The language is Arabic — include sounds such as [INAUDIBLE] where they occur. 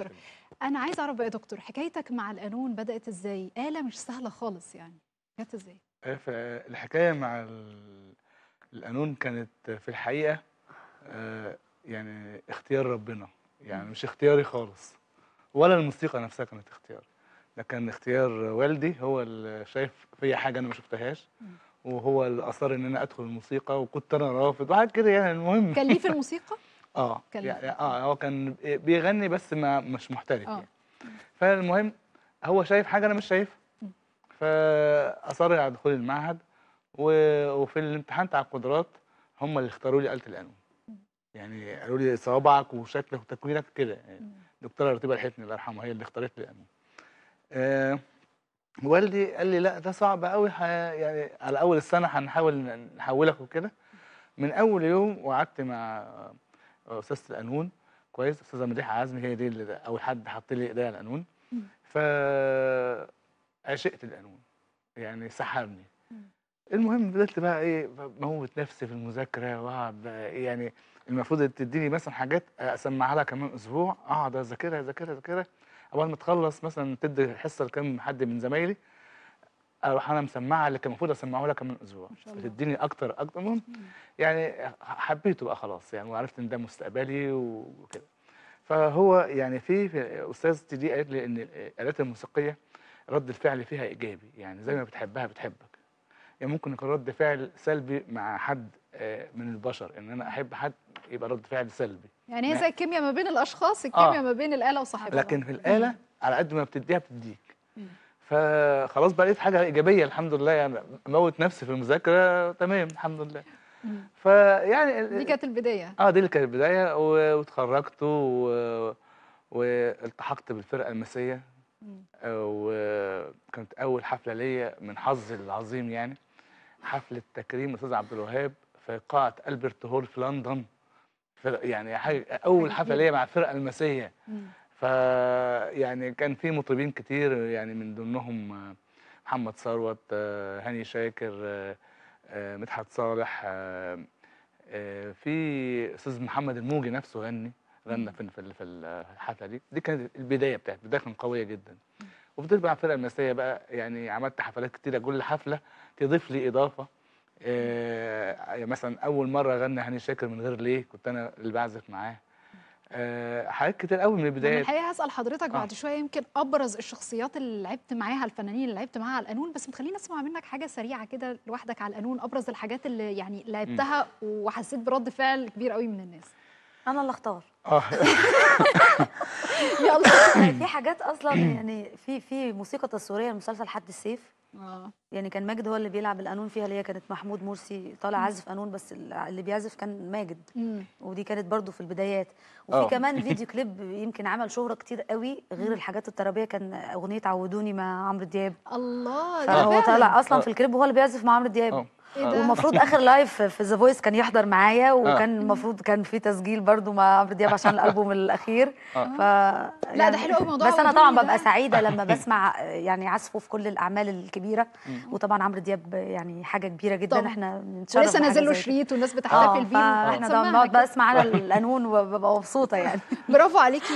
دكتور انا عايز اعرف بقى يا دكتور حكايتك مع القانون بدات ازاي اله مش سهله خالص يعني جت ازاي آه، الحكايه مع القانون كانت في الحقيقه آه، يعني اختيار ربنا يعني مش اختياري خالص ولا الموسيقى نفسها كانت اختياري لكن اختيار والدي هو اللي شايف فيا حاجه انا ما شفتهاش وهو اللي اصر ان انا ادخل الموسيقى وكنت انا رافض وحاجات كده يعني المهم كان ليه في [LAUGHS] الموسيقى اه يعني اه هو كان بيغني بس ما مش محترف آه. يعني فالمهم هو شايف حاجه انا مش شايفها فاصر على دخول المعهد وفي الامتحان بتاع القدرات هم اللي اختاروا لي آلة القانون يعني قالوا لي صوابعك وشكلك وتكوينك كده يعني دكتوره رتيبه الحتني الله يرحمها هي اللي اختارت لي القانون آه والدي قال لي لا ده صعب قوي يعني على اول السنه هنحاول نحولك وكده من اول يوم وقعدت مع آه، استاذه القانون كويس استاذه مديحه عزمي هي دي اللي اول حد حط لي ايديا على القانون ف عشقت القانون يعني سحبني المهم بدات بقى ايه بموت نفسي في المذاكره واقعد إيه، يعني المفروض تديني مثلا حاجات اسمعها لها كمان اسبوع اقعد اذاكرها اذاكرها اذاكرها اول ما تخلص مثلا تدي حصه لكام حد من زمايلي اروح انا مسمعها اللي كان المفروض اسمعه لك من اسبوع بتديني اكتر اكتر المهم يعني حبيته بقى خلاص يعني وعرفت ان ده مستقبلي وكده فهو يعني في, استاذتي دي قالت لي ان الالات الموسيقيه رد الفعل فيها ايجابي يعني زي ما بتحبها بتحبك يعني ممكن يكون رد فعل سلبي مع حد آه، من البشر ان انا احب حد يبقى رد فعل سلبي يعني هي زي الكيمياء ما بين الاشخاص الكيمياء آه. ما بين الاله وصاحبها لكن في الاله على قد ما بتديها بتديك فخلاص بقى لقيت حاجه ايجابيه الحمد لله يعني اموت نفسي في المذاكره تمام الحمد لله فيعني دي كانت البدايه اه دي اللي كانت البدايه واتخرجت والتحقت بالفرقه المسيه آه، وكانت اول حفله ليا من حظي العظيم يعني حفله تكريم الاستاذ عبد الوهاب في قاعه البرت هول في لندن في يعني حاجة اول حفله ليا مع الفرقه المسيه يعني كان في مطربين كتير يعني من ضمنهم آه، محمد ثروت آه، هاني شاكر آه، مدحت صالح في استاذ محمد الموجي نفسه غني غنى في في الحفله دي دي كانت البدايه بتاعتي البدايه كانت قويه جدا وفضلت بقى الفرقه المسائيه بقى يعني عملت حفلات كتيره كل حفله تضيف لي اضافه يعني مثلا اول مره غنى هاني شاكر من غير ليه كنت انا اللي بعزف معاه آه، حاجات كتير قوي من البدايات الحقيقه هسال حضرتك آه. بعد شويه يمكن ابرز الشخصيات اللي لعبت معاها الفنانين اللي لعبت معاها على القانون بس خلينا اسمع منك حاجه سريعه كده لوحدك على القانون ابرز الحاجات اللي يعني لعبتها م. وحسيت برد فعل كبير قوي من الناس انا اللي اختار اه [LAUGHS] يلا [LAUGHS] في حاجات اصلا يعني في في موسيقى تصويريه لمسلسل حد السيف اه يعني كان ماجد هو اللي بيلعب القانون فيها اللي هي كانت محمود مرسي طالع عازف قانون بس اللي بيعزف كان ماجد مم. ودي كانت برضو في البدايات وفي أوه. كمان [LAUGHS] فيديو كليب يمكن عمل شهرة كتير قوي غير الحاجات الترابيه كان اغنيه عودوني مع عمرو دياب الله ده هو طالع اصلا أوه. في الكليب هو اللي بيعزف مع عمرو دياب أوه. إيه ومفروض اخر لايف في ذا فويس كان يحضر معايا آه. وكان المفروض كان في تسجيل برضو مع عمرو دياب عشان الالبوم الاخير آه. ف لا ده حلو قوي يعني بس انا طبعا ببقى سعيده لما [LAUGHS] بسمع يعني عزفه في كل الاعمال الكبيره وطبعا عمرو دياب يعني حاجه كبيره جدا احنا بنتشرف لسه نازل له شريط والناس بتحتفل آه، بيه احنا طبعا بسمع على القانون وببقى مبسوطه يعني [LAUGHS] برافو عليكي